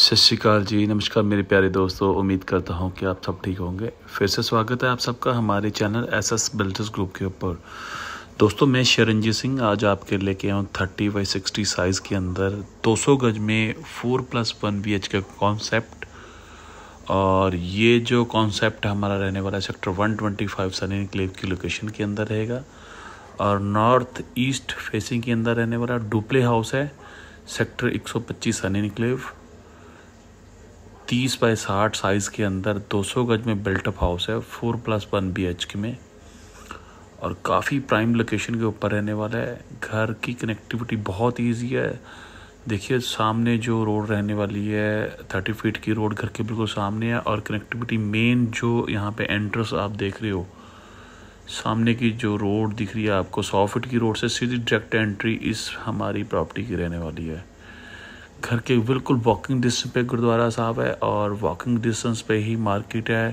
सत श्रीकाल जी नमस्कार मेरे प्यारे दोस्तों उम्मीद करता हूँ कि आप सब ठीक होंगे फिर से स्वागत है आप सबका हमारे channel S S builders group के ऊपर दोस्तों मैं शरणजीत सिंह आज आपके लेके आया हूँ थर्टी बाई सिक्सटी साइज़ के अंदर 200 गज में four plus one B H K concept और ये जो कॉन्सेप्ट हमारा रहने वाला sector one twenty five Sunny Enclave की लोकेशन के अंदर रहेगा और नॉर्थ ईस्ट फेसिंग के अंदर रहने वाला डुप्ले हाउस है सेक्टर एक सौ पच्चीस सनी क्लेव तीस बाई साठ साइज़ के अंदर 200 गज में बिल्ट अप हाउस है four plus one B H K में और काफ़ी प्राइम लोकेशन के ऊपर रहने वाला है घर की कनेक्टिविटी बहुत ईजी है देखिए सामने जो रोड रहने वाली है थर्टी फीट की रोड घर के बिल्कुल सामने है और कनेक्टिविटी मेन जो यहाँ पे एंट्रेंस आप देख रहे हो सामने की जो रोड दिख रही है आपको सौ फीट की रोड से सीधी डायरेक्ट एंट्री इस हमारी प्रॉपर्टी की रहने वाली है घर के बिल्कुल वॉकिंग डिस्टेंस पे गुरुद्वारा साहब है और वॉकिंग डिस्टेंस पे ही मार्केट है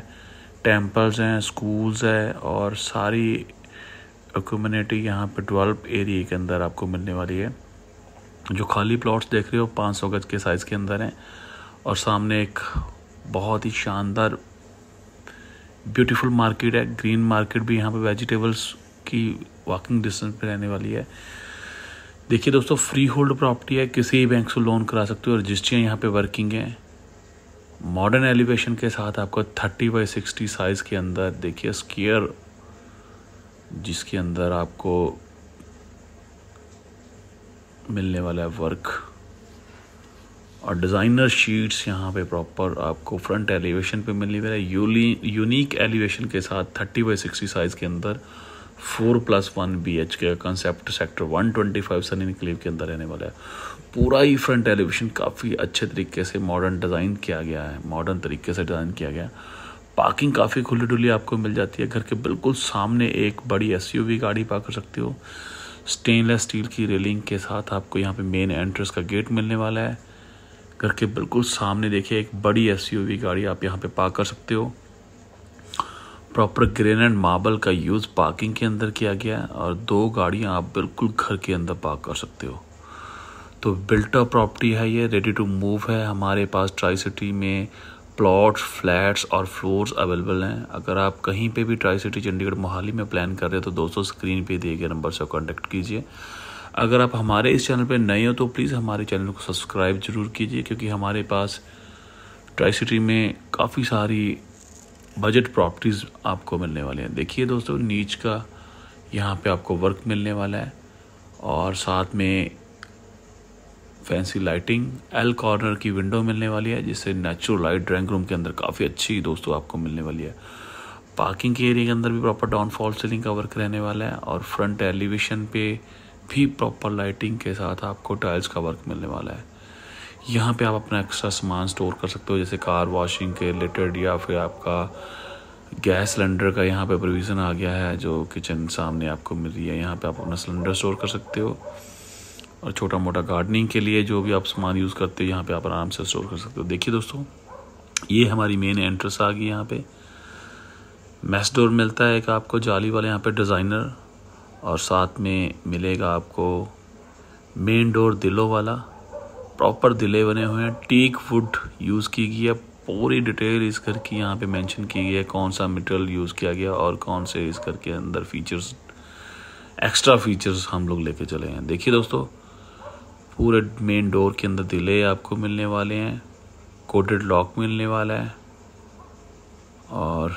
टेम्पल्स हैं स्कूल्स है और सारी कम्युनिटी यहाँ पर डेवलप एरिए के अंदर आपको मिलने वाली है जो खाली प्लॉट्स देख रहे हो पाँच सौ गज के साइज़ के अंदर हैं और सामने एक बहुत ही शानदार ब्यूटीफुल मार्केट है ग्रीन मार्केट भी यहाँ पे वेजिटेबल्स की वॉकिंग डिस्टेंस पे रहने वाली है देखिए दोस्तों फ्री होल्ड प्रॉपर्टी है किसी भी बैंक से लोन करा सकते हो रजिस्ट्रियाँ यहाँ पे वर्किंग हैं मॉडर्न एलिवेशन के साथ आपको थर्टी बाई सिक्सटी साइज़ के अंदर देखिए स्कीयर जिसके अंदर आपको मिलने वाला है वर्क और डिज़ाइनर शीट्स यहाँ पे प्रॉपर आपको फ्रंट एलिवेशन पे मिलने वाला है यूनिक एलिवेशन के साथ थर्टी बाई सिक्सटी साइज़ के अंदर four plus one B H K concept sector one twenty five Sunny Enclave के अंदर रहने वाला है पूरा ही फ्रंट एलिवेशन काफ़ी अच्छे तरीके से मॉडर्न डिज़ाइन किया गया है मॉडर्न तरीके से डिज़ाइन किया गया है पार्किंग काफ़ी खुली डुली आपको मिल जाती है घर के बिल्कुल सामने एक बड़ी एस गाड़ी पा कर सकते हो स्टेनलेस स्टील की रेलिंग के साथ आपको यहाँ पे मेन एंट्रेंस का गेट मिलने वाला है घर के बिल्कुल सामने देखिए एक बड़ी एस गाड़ी आप यहाँ पे पार कर सकते हो प्रॉपर ग्रेन एंड मार्बल का यूज़ पार्किंग के अंदर किया गया है और दो गाड़ियाँ आप बिल्कुल घर के अंदर पार्क कर सकते हो तो बिल्ट अप प्रॉपर्टी है ये रेडी टू मूव है हमारे पास ट्राई सिटी में प्लॉट्स फ्लैट्स और फ्लोर्स अवेलेबल हैं अगर आप कहीं पे भी ट्राई सिटी चंडीगढ़ मोहाली में प्लान कर रहे हो तो दोस्तों स्क्रीन पे दिए गए नंबर से कॉन्टेक्ट कीजिए अगर आप हमारे इस चैनल पे नए हो तो प्लीज़ हमारे चैनल को सब्सक्राइब ज़रूर कीजिए क्योंकि हमारे पास ट्राई सिटी में काफ़ी सारी बजट प्रॉपर्टीज़ आपको मिलने वाले हैं देखिए दोस्तों नीच का यहाँ पे आपको वर्क मिलने वाला है और साथ में फैंसी लाइटिंग एल कॉर्नर की विंडो मिलने वाली है जिससे नेचुरल लाइट ड्राइंग रूम के अंदर काफ़ी अच्छी दोस्तों आपको मिलने वाली है पार्किंग के एरिया के अंदर भी प्रॉपर डाउनफॉल सीलिंग का वर्क रहने वाला है और फ्रंट एलिवेशन पे भी प्रॉपर लाइटिंग के साथ आपको टाइल्स का वर्क मिलने वाला है यहाँ पे आप अपना एक्स्ट्रा सामान स्टोर कर सकते हो जैसे कार वॉशिंग के रिलेटेड या फिर आपका गैस सिलेंडर का यहाँ पे प्रोविज़न आ गया है जो किचन सामने आपको मिल रही है यहाँ पे आप अपना सिलेंडर स्टोर कर सकते हो और छोटा मोटा गार्डनिंग के लिए जो भी आप सामान यूज़ करते हो यहाँ पे आप आराम से स्टोर कर सकते हो देखिए दोस्तों ये हमारी मेन एंट्रेंस आ गई यहाँ पे मैस डोर मिलता है एक आपको जाली वाले यहाँ पे डिज़ाइनर और साथ में मिलेगा आपको मेन डोर दिलो वाला प्रॉपर दिले बने हुए हैं टीक वुड यूज़ की गई है पूरी डिटेल इस करके यहाँ पे मेंशन की गई है कौन सा मटेरियल यूज़ किया गया और कौन से इस करके अंदर फीचर्स एक्स्ट्रा फीचर्स हम लोग लेके चले हैं देखिए दोस्तों पूरे मेन डोर के अंदर दिले आपको मिलने वाले हैं कोटेड लॉक मिलने वाला है और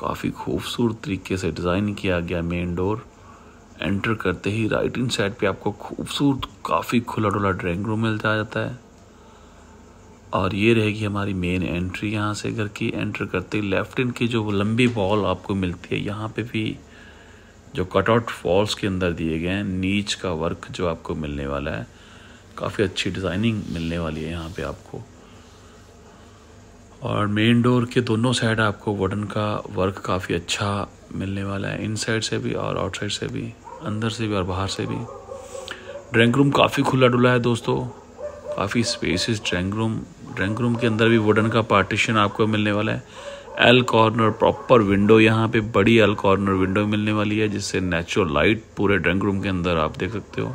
काफ़ी खूबसूरत तरीके से डिज़ाइन किया गया मेन डोर एंटर करते ही राइट इन साइड पे आपको खूबसूरत काफ़ी खुला डुला ड्राइंग रूम मिल जाता है और ये रहेगी हमारी मेन एंट्री यहाँ से घर की एंटर करते ही लेफ्ट इन की जो लंबी वॉल आपको मिलती है यहाँ पे भी जो कटआउट वॉल्स के अंदर दिए गए हैं नीच का वर्क जो आपको मिलने वाला है काफ़ी अच्छी डिज़ाइनिंग मिलने वाली है यहाँ पे आपको और मेन डोर के दोनों साइड आपको वुडन का वर्क काफ़ी अच्छा मिलने वाला है इन साइड से भी और आउटसाइड से भी अंदर से भी और बाहर से भी ड्राइंग रूम काफ़ी खुला डुला है दोस्तों काफ़ी spacious drawing room drawing room के अंदर भी वुडन का पार्टीशन आपको मिलने वाला है एल कॉर्नर प्रॉपर विंडो यहाँ पे बड़ी एल कॉर्नर विंडो मिलने वाली है जिससे नेचुरल लाइट पूरे ड्राइंग रूम के अंदर आप देख सकते हो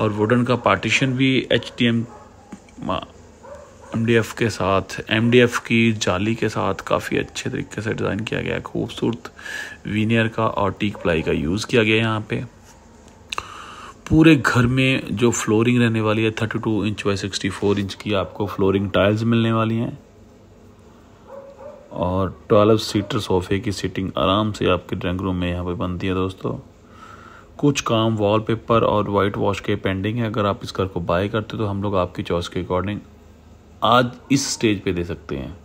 और वुडन का पार्टीशन भी एच डी एम एमडीएफ के साथ एमडीएफ की जाली के साथ काफ़ी अच्छे तरीके से डिज़ाइन किया गया है खूबसूरत वीनियर का और टीक प्लाई का यूज़ किया गया है यहाँ पे पूरे घर में जो फ्लोरिंग रहने वाली है thirty two inch by sixty four inch की आपको फ्लोरिंग टाइल्स मिलने वाली हैं और ट्वेल्व सीटर सोफे की सीटिंग आराम से आपके ड्राइंग रूम में यहाँ पर बनती है दोस्तों कुछ काम वॉलपेपर और वाइट वॉश के पेंडिंग है अगर आप इस घर को बाय करते हो तो हम लोग आपकी चॉइस के अकॉर्डिंग आज इस स्टेज पे दे सकते हैं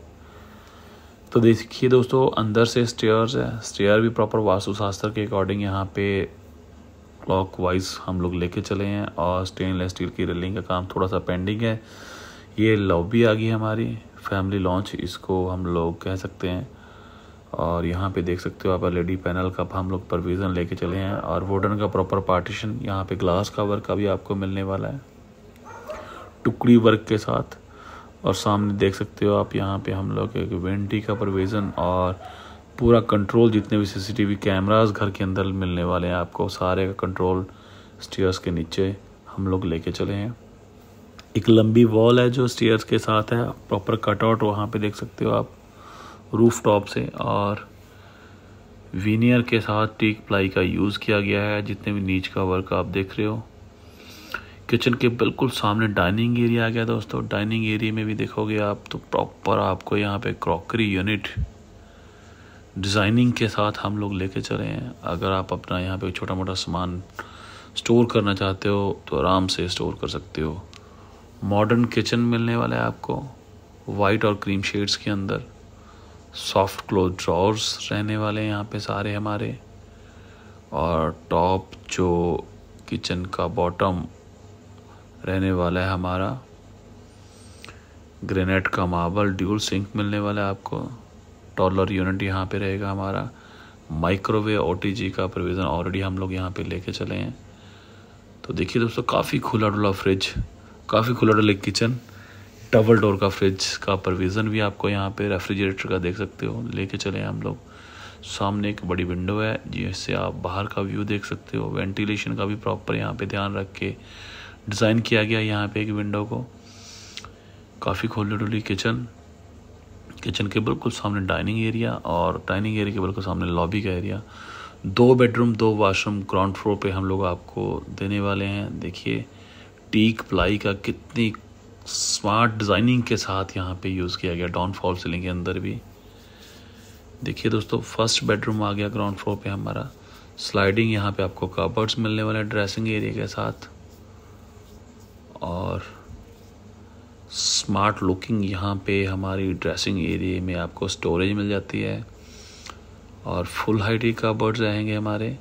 तो देखिए दोस्तों अंदर से स्टेयर्स है स्टेयर भी प्रॉपर वास्तुशास्त्र के अकॉर्डिंग यहाँ पे क्लॉक वाइज हम लोग लेके चले हैं और स्टेनलेस स्टील की रेलिंग का काम थोड़ा सा पेंडिंग है ये लॉबी आ गई हमारी फैमिली लॉन्च इसको हम लोग कह सकते हैं और यहाँ पे देख सकते हो आप एल पैनल का हम लोग प्रोविज़न लेके चले हैं और वुडन का प्रॉपर पार्टीशन यहाँ पे ग्लास का वर्क अभी आपको मिलने वाला है टुकड़ी वर्क के साथ और सामने देख सकते हो आप यहाँ पे हम लोग एक वेंटी का प्रोविज़न और पूरा कंट्रोल जितने भी सीसीटीवी कैमरास घर के अंदर मिलने वाले हैं आपको सारे का कंट्रोल स्टीयर्स के नीचे हम लोग लेके चले हैं एक लंबी वॉल है जो स्टीयर्स के साथ है प्रॉपर कटआउट वहाँ पे देख सकते हो आप रूफ टॉप से और वीनियर के साथ टीक प्लाई का यूज़ किया गया है जितने भी नीच का वर्क आप देख रहे हो किचन के बिल्कुल सामने डाइनिंग एरिया आ गया दोस्तों डाइनिंग एरिया में भी देखोगे आप तो प्रॉपर आपको यहाँ पे क्रॉकरी यूनिट डिज़ाइनिंग के साथ हम लोग लेके चले हैं अगर आप अपना यहाँ पे छोटा मोटा सामान स्टोर करना चाहते हो तो आराम से स्टोर कर सकते हो मॉडर्न किचन मिलने वाला है आपको वाइट और क्रीम शेड्स के अंदर सॉफ्ट क्लोथ ड्रॉर्स रहने वाले हैं यहाँ पे सारे हमारे और टॉप जो किचन का बॉटम रहने वाला है हमारा ग्रेनेट का मार्बल ड्यूल सिंक मिलने वाला है आपको टॉलर यूनिट यहाँ पे रहेगा हमारा माइक्रोवेव ओ का प्रोविज़न ऑलरेडी हम लोग यहाँ पे लेके चले हैं तो देखिए दोस्तों काफ़ी खुला डुला फ्रिज काफ़ी खुला डुला किचन डबल डोर का फ्रिज का प्रोविज़न भी आपको यहाँ पे रेफ्रिजरेटर का देख सकते हो लेके चले हैं हम लोग सामने एक बड़ी विंडो है जिससे आप बाहर का व्यू देख सकते हो वेंटिलेशन का भी प्रॉपर यहाँ पे ध्यान रख के डिज़ाइन किया गया यहाँ पे एक विंडो को काफ़ी खोली डुली किचन किचन के बिल्कुल सामने डाइनिंग एरिया और डाइनिंग एरिया के बिल्कुल सामने लॉबी का एरिया दो बेडरूम दो वाशरूम ग्राउंड फ्लोर पे हम लोग आपको देने वाले हैं देखिए टीक प्लाई का कितनी स्मार्ट डिज़ाइनिंग के साथ यहाँ पे यूज़ किया गया डाउनफॉल सीलिंग के अंदर भी देखिए दोस्तों फर्स्ट बेडरूम आ गया ग्राउंड फ्लोर पे हमारा स्लाइडिंग यहाँ पे आपको कबर्ड्स मिलने वाले ड्रेसिंग एरिया के साथ और स्मार्ट लुकिंग यहाँ पे हमारी ड्रेसिंग एरिए में आपको स्टोरेज मिल जाती है और फुल हाइट का बर्ड रहेंगे हमारे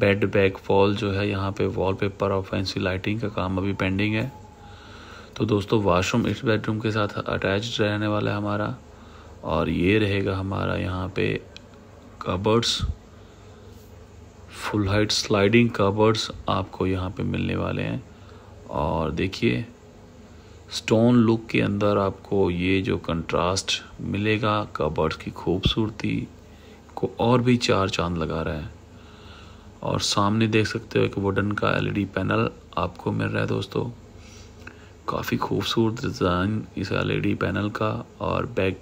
बेड बैक फॉल जो है यहाँ पे पेपर और फैंसी लाइटिंग का काम अभी पेंडिंग है तो दोस्तों वाशरूम इस बेडरूम के साथ अटैच रहने वाला है हमारा और ये रहेगा हमारा यहाँ पे cupboards full height sliding cupboards आपको यहाँ पे मिलने वाले हैं और देखिए स्टोन लुक के अंदर आपको ये जो कंट्रास्ट मिलेगा कबर्ड की खूबसूरती को और भी चार चांद लगा रहा है और सामने देख सकते हो एक वुडन का एलईडी पैनल e आपको मिल रहा है दोस्तों काफ़ी खूबसूरत डिज़ाइन इस एलईडी पैनल e का और बैक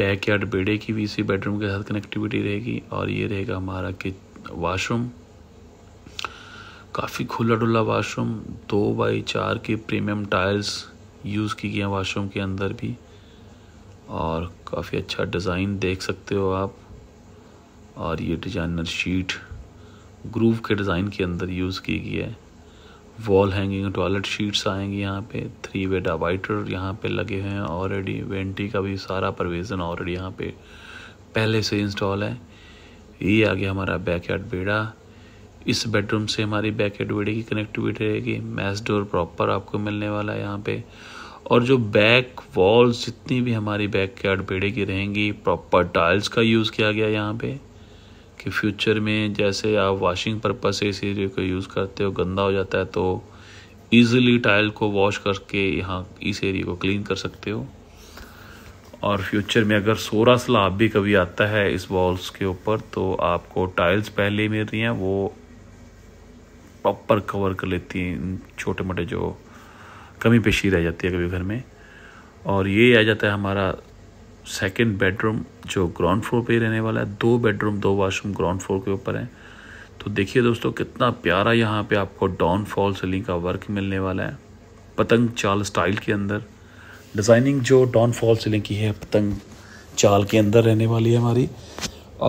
बैक यार्ड बेड़े की भी इसी बेडरूम के साथ कनेक्टिविटी रहेगी और ये रहेगा हमारा कि वाशरूम काफ़ी खुला डुला वाशरूम दो बाई चार की प्रीमियम टाइल्स यूज़ की गई हैं वाशरूम के अंदर भी और काफ़ी अच्छा डिज़ाइन देख सकते हो आप और ये डिजाइनर शीट ग्रूव के डिज़ाइन के अंदर यूज़ की गई है वॉल हैंगिंग टॉयलेट शीट्स आएंगी यहाँ पे थ्री वे डावाइटर यहाँ पे लगे हुए हैं ऑलरेडी वेंटी का भी सारा प्रोविज़न ऑलरेडी यहाँ पे पहले से इंस्टॉल है ये आ गया हमारा बैकयार्ड बेड़ा इस बेडरूम से हमारी बैक एडवेडी की कनेक्टिविटी रहेगी मैस डोर प्रॉपर आपको मिलने वाला है यहाँ पे और जो बैक वॉल्स जितनी भी हमारी बैक के अडबेड़े की रहेंगी प्रॉपर टाइल्स का यूज़ किया गया यहाँ पे कि फ्यूचर में जैसे आप वाशिंग पर्पज से इस एरिया को यूज़ करते हो गंदा हो जाता है तो ईजिली टाइल को वॉश करके यहाँ इस एरिया को क्लीन कर सकते हो और फ्यूचर में अगर सोरा सलाब भी कभी आता है इस वॉल्स के ऊपर तो आपको टाइल्स पहले मिल रही हैं वो प्रॉपर कवर कर लेती हैं छोटे मोटे जो कमी पेशी रह जाती है कभी घर में और ये आ जाता है हमारा सेकंड बेडरूम जो ग्राउंड फ्लोर पे ही रहने वाला है दो बेडरूम दो वाशरूम ग्राउंड फ्लोर के ऊपर है तो देखिए दोस्तों कितना प्यारा यहाँ पे आपको डाउन फॉल सीलिंग का वर्क मिलने वाला है पतंग चाल स्टाइल के अंदर डिज़ाइनिंग जो डाउन फॉल सीलिंग की है पतंग चाल के अंदर रहने वाली है हमारी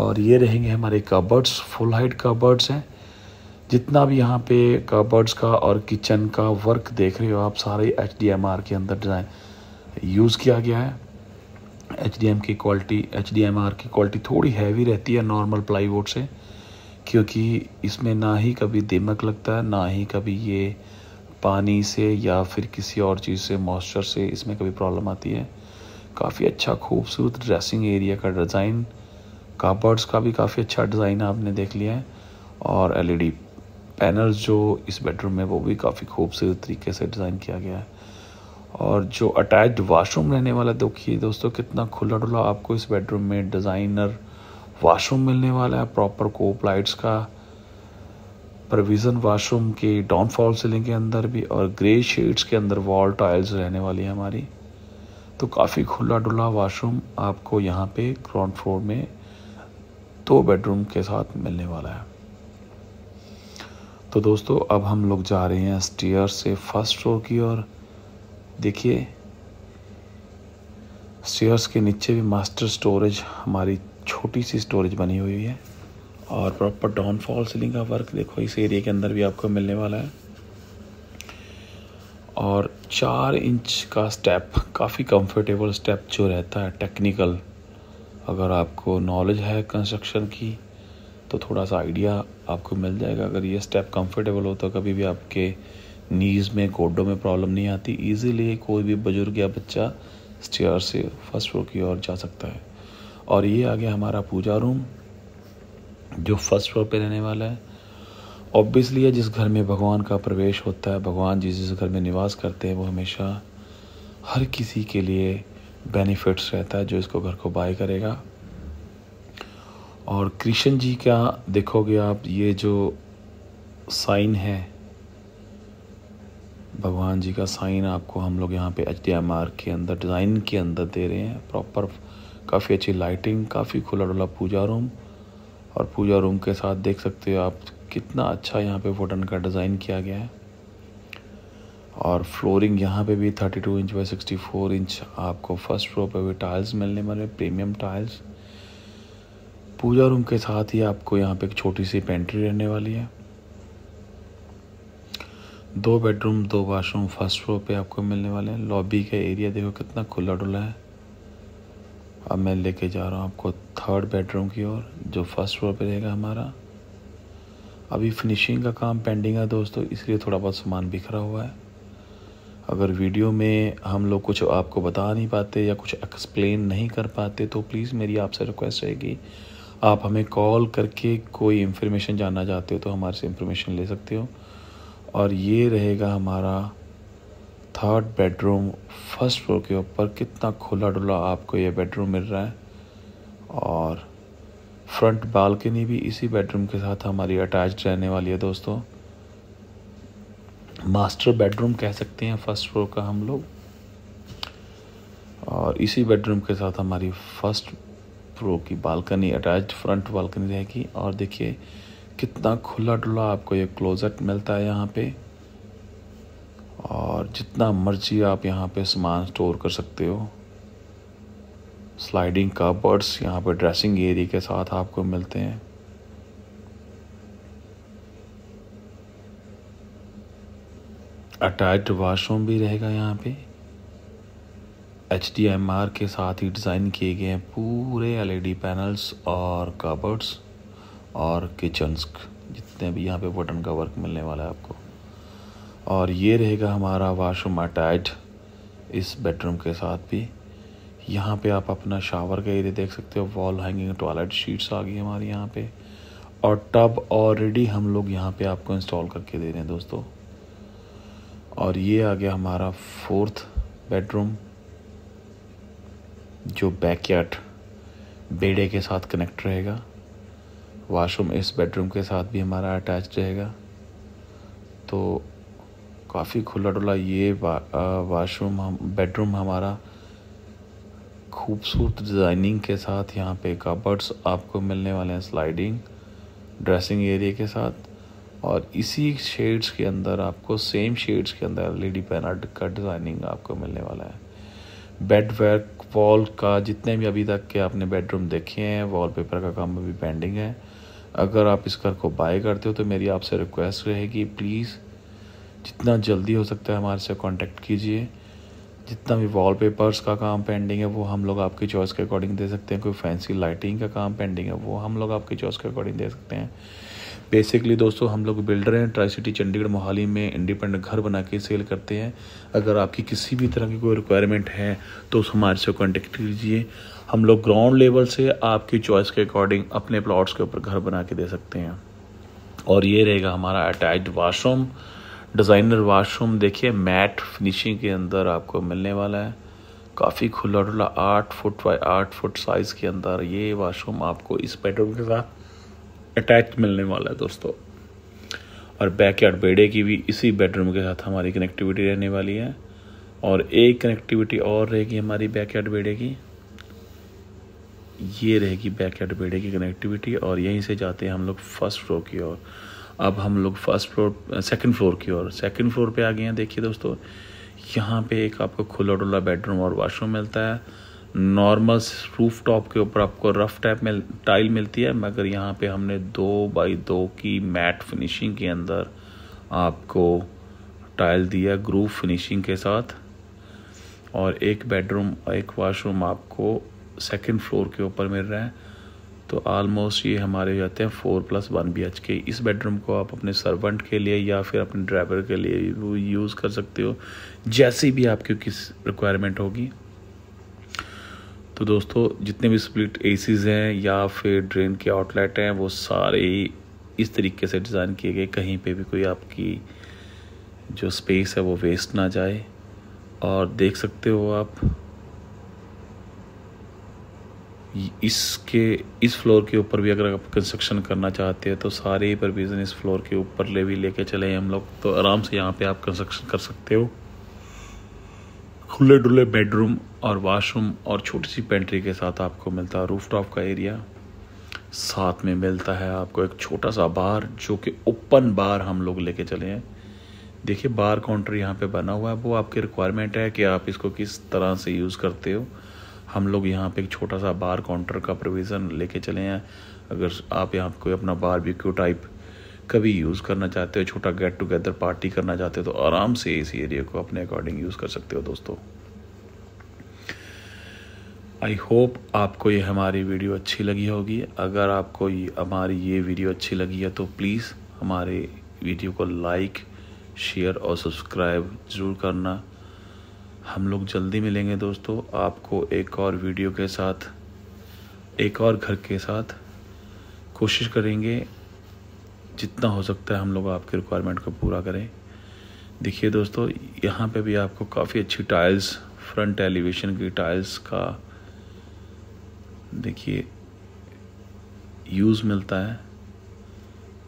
और ये रहेंगे हमारे कबर्ड्स फुल हाइट कबर्ड्स हैं जितना भी यहाँ पे कबर्ड्स का और किचन का वर्क देख रहे हो आप सारे एच के अंदर डिज़ाइन यूज़ किया गया है एच की क्वालिटी एच की क्वालिटी थोड़ी हैवी रहती है नॉर्मल बोर्ड से क्योंकि इसमें ना ही कभी दिमक लगता है ना ही कभी ये पानी से या फिर किसी और चीज़ से मॉइस्चर से इसमें कभी प्रॉब्लम आती है काफ़ी अच्छा खूबसूरत ड्रेसिंग एरिया का डिज़ाइन काबर्ड्स का भी काफ़ी अच्छा डिज़ाइन आपने देख लिया है और एलईडी पैनल जो इस बेडरूम में वो भी काफ़ी खूबसूरत तरीके से डिज़ाइन किया गया है और जो अटैच वाशरूम रहने वाला देखिए दोस्तों कितना खुला डुला आपको इस बेडरूम में डिज़ाइनर वाशरूम मिलने वाला है प्रॉपर कोप लाइट्स का प्रोविज़न वाशरूम के डाउनफॉल सीलिंग के अंदर भी और ग्रे शेड्स के अंदर वॉल टाइल्स रहने वाली है हमारी तो काफ़ी खुला डुला वाशरूम आपको यहाँ पे ग्राउंड फ्लोर में दो बेडरूम के साथ मिलने वाला है तो दोस्तों अब हम लोग जा रहे हैं स्टेयर से फर्स्ट फ्लोर की ओर देखिए स्टेयर्स के नीचे भी मास्टर स्टोरेज हमारी छोटी सी स्टोरेज बनी हुई है और प्रॉपर डाउनफॉल सीलिंग का वर्क देखो इस एरिया के अंदर भी आपको मिलने वाला है और चार इंच का स्टेप काफ़ी कंफर्टेबल स्टेप जो रहता है टेक्निकल अगर आपको नॉलेज है कंस्ट्रक्शन की तो थोड़ा सा आइडिया आपको मिल जाएगा अगर ये स्टेप कंफर्टेबल हो तो कभी भी आपके नीज़ में गोडों में प्रॉब्लम नहीं आती इजीली कोई भी बुज़ुर्ग या बच्चा स्टेयर से फर्स्ट फ्लोर की ओर जा सकता है और ये आ गया हमारा पूजा रूम जो फर्स्ट फ्लोर पे रहने वाला है ऑब्वियसली जिस घर में भगवान का प्रवेश होता है भगवान जिस जिस घर में निवास करते हैं वो हमेशा हर किसी के लिए बेनिफिट्स रहता है जो इसको घर को बाय करेगा और कृष्ण जी का देखोगे आप ये जो साइन है भगवान जी का साइन आपको हम लोग यहाँ पे एच के अंदर डिज़ाइन के अंदर दे रहे हैं प्रॉपर काफ़ी अच्छी लाइटिंग काफ़ी खुला डुला पूजा रूम और पूजा रूम के साथ देख सकते हो आप कितना अच्छा यहाँ पे वुडन का डिज़ाइन किया गया है और फ्लोरिंग यहाँ पे भी 32 इंच बाय 64 इंच आपको फर्स्ट फ्लोर पे भी टाइल्स मिलने वाले प्रीमियम टाइल्स पूजा रूम के साथ ही आपको यहाँ पे एक छोटी सी पेंट्री रहने वाली है दो बेडरूम दो वाशरूम फर्स्ट फ्लोर पे आपको मिलने वाले हैं लॉबी का एरिया देखो कितना खुला डुला है अब मैं लेके जा रहा हूँ आपको थर्ड बेडरूम की ओर जो फर्स्ट फ्लोर पे रहेगा हमारा अभी फिनिशिंग का काम पेंडिंग है दोस्तों इसलिए थोड़ा बहुत सामान बिखरा हुआ है अगर वीडियो में हम लोग कुछ आपको बता नहीं पाते या कुछ एक्सप्लेन नहीं कर पाते तो प्लीज़ मेरी आपसे रिक्वेस्ट रहेगी आप हमें कॉल करके कोई इन्फॉर्मेशन जानना चाहते हो तो हमारे से इन्फॉर्मेशन ले सकते हो और ये रहेगा हमारा थर्ड बेडरूम फर्स्ट फ्लोर के ऊपर कितना खुला डुला आपको ये बेडरूम मिल रहा है और फ्रंट बालकनी भी इसी बेडरूम के साथ हमारी अटैच रहने वाली है दोस्तों मास्टर बेडरूम कह सकते हैं फर्स्ट फ्लोर का हम लोग और इसी बेडरूम के साथ हमारी फर्स्ट प्रो की बालकनी अटैच फ्रंट बालकनी रहेगी और देखिए कितना खुला डुला आपको ये क्लोज़ेट मिलता है यहाँ पे और जितना मर्जी आप यहाँ पे सामान स्टोर कर सकते हो स्लाइडिंग कपर्ड्स यहाँ पे ड्रेसिंग एरिया के साथ आपको मिलते हैं अटैच वाशरूम भी रहेगा यहाँ पे एच के साथ ही डिज़ाइन किए गए हैं पूरे एलईडी पैनल्स e और कबर्ड्स और किचन्स जितने भी यहाँ पे बटन का वर्क मिलने वाला है आपको और ये रहेगा हमारा वाशरूम अटैच इस बेडरूम के साथ भी यहाँ पे आप अपना शावर का एरिया देख सकते हो वॉल हैंगिंग टॉयलेट शीट्स आ गई हमारे यहाँ पे और टब ऑलरेडी हम लोग यहाँ पे आपको इंस्टॉल करके दे रहे हैं दोस्तों और ये आ गया हमारा फोर्थ बेडरूम जो बैकयार्ड बेड़े के साथ कनेक्ट रहेगा वाशरूम इस बेडरूम के साथ भी हमारा अटैच रहेगा तो काफ़ी खुला डुला ये वा, वाशरूम हम बेडरूम हमारा खूबसूरत डिज़ाइनिंग के साथ यहाँ पे कबर्ड्स आपको मिलने वाले हैं स्लाइडिंग ड्रेसिंग एरिया के साथ और इसी शेड्स के अंदर आपको सेम शेड्स के अंदर एलईडी पैनल e का डिज़ाइनिंग आपको मिलने वाला है बेड वर्क वॉल का जितने भी अभी तक के आपने बेडरूम देखे हैं वॉलपेपर का काम अभी पेंडिंग है अगर आप इस घर को बाय करते हो तो मेरी आपसे रिक्वेस्ट रहेगी प्लीज़ जितना जल्दी हो सकता है हमारे से कांटेक्ट कीजिए जितना भी वॉलपेपर्स का काम पेंडिंग है वो हम लोग आपकी चॉइस के अकॉर्डिंग दे सकते हैं कोई फैंसी लाइटिंग का काम पेंडिंग है वो हम लोग आपकी चॉइस के अकॉर्डिंग दे सकते हैं बेसिकली दोस्तों हम लोग बिल्डर हैं ट्राई सिटी चंडीगढ़ मोहाली में इंडिपेंडेंट घर बना के सेल करते हैं अगर आपकी किसी भी तरह की कोई रिक्वायरमेंट है तो उस हमारे से कॉन्टेक्ट कीजिए हम लोग ग्राउंड लेवल से आपकी चॉइस के अकॉर्डिंग अपने प्लॉट्स के ऊपर घर बना के दे सकते हैं और ये रहेगा हमारा अटैच वाशरूम डिज़ाइनर वाशरूम देखिए मैट फिनिशिंग के अंदर आपको मिलने वाला है काफ़ी खुला डुला आठ फुट बाई आठ फुट साइज़ के अंदर ये वाशरूम आपको इस बेडरूम के साथ अटैच मिलने वाला है दोस्तों और बैकयार्ड बेड़े की भी इसी बेडरूम के साथ हमारी कनेक्टिविटी रहने वाली है और एक कनेक्टिविटी और रहेगी हमारी बैकयार्ड बेड़े की ये रहेगी बैकयार्ड बेड़े की कनेक्टिविटी और यहीं से जाते हैं हम लोग फर्स्ट फ्लोर की ओर अब हम लोग फर्स्ट फ्लोर सेकंड फ्लोर की ओर सेकंड फ्लोर पे आ गए हैं देखिए दोस्तों यहाँ पे एक आपको खुला डुला बेडरूम और वाशरूम मिलता है नॉर्मल रूफ टॉप के ऊपर आपको रफ टाइप में टाइल मिलती है मगर यहाँ पे हमने दो बाई दो की मैट फिनिशिंग के अंदर आपको टाइल दिया ग्रूफ फिनिशिंग के साथ और एक बेडरूम एक वाशरूम आपको सेकंड फ्लोर के ऊपर मिल रहा है तो आलमोस्ट ये हमारे जाते हैं four plus one B H K इस बेडरूम को आप अपने सर्वेंट के लिए या फिर अपने ड्राइवर के लिए यूज़ कर सकते हो जैसी भी आपकी किस रिक्वायरमेंट होगी तो दोस्तों जितने भी स्प्लिट ए हैं या फिर ड्रेन के आउटलेट हैं वो सारे ही इस तरीके से डिज़ाइन किए गए कहीं पे भी कोई आपकी जो स्पेस है वो वेस्ट ना जाए और देख सकते हो आप इसके इस फ्लोर के ऊपर भी अगर आप कंस्ट्रक्शन करना चाहते हैं तो सारे प्रोविज़न इस फ्लोर के ऊपर ले भी लेके चले हम लोग तो आराम से यहाँ पे आप कंस्ट्रक्शन कर सकते हो खुले डुले बेडरूम और वाशरूम और छोटी सी पेंट्री के साथ आपको मिलता है रूफ टॉप का एरिया साथ में मिलता है आपको एक छोटा सा बार जो कि ओपन बार हम लोग लेके चले हैं देखिए बार काउंटर यहाँ पे बना हुआ है वो आपकी रिक्वायरमेंट है कि आप इसको किस तरह से यूज़ करते हो हम लोग यहाँ पे एक छोटा सा बार काउंटर का प्रोविज़न लेके चले हैं अगर आप यहाँ कोई अपना बार टाइप कभी यूज़ करना चाहते हो छोटा गेट टुगेदर पार्टी करना चाहते हो तो आराम से इस एरिया को अपने अकॉर्डिंग यूज़ कर सकते हो दोस्तों आई होप आपको ये हमारी वीडियो अच्छी लगी होगी अगर आपको ये हमारी ये वीडियो अच्छी लगी है तो प्लीज़ हमारे वीडियो को लाइक शेयर और सब्सक्राइब ज़रूर करना हम लोग जल्दी मिलेंगे दोस्तों आपको एक और वीडियो के साथ एक और घर के साथ कोशिश करेंगे जितना हो सकता है हम लोग आपके रिक्वायरमेंट को पूरा करें देखिए दोस्तों यहाँ पे भी आपको काफ़ी अच्छी टाइल्स फ्रंट एलिवेशन की टाइल्स का देखिए यूज़ मिलता है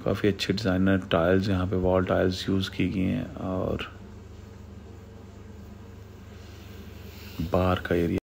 काफ़ी अच्छे डिज़ाइनर टाइल्स यहाँ पे वॉल टाइल्स यूज़ की गई हैं और बाहर का एरिया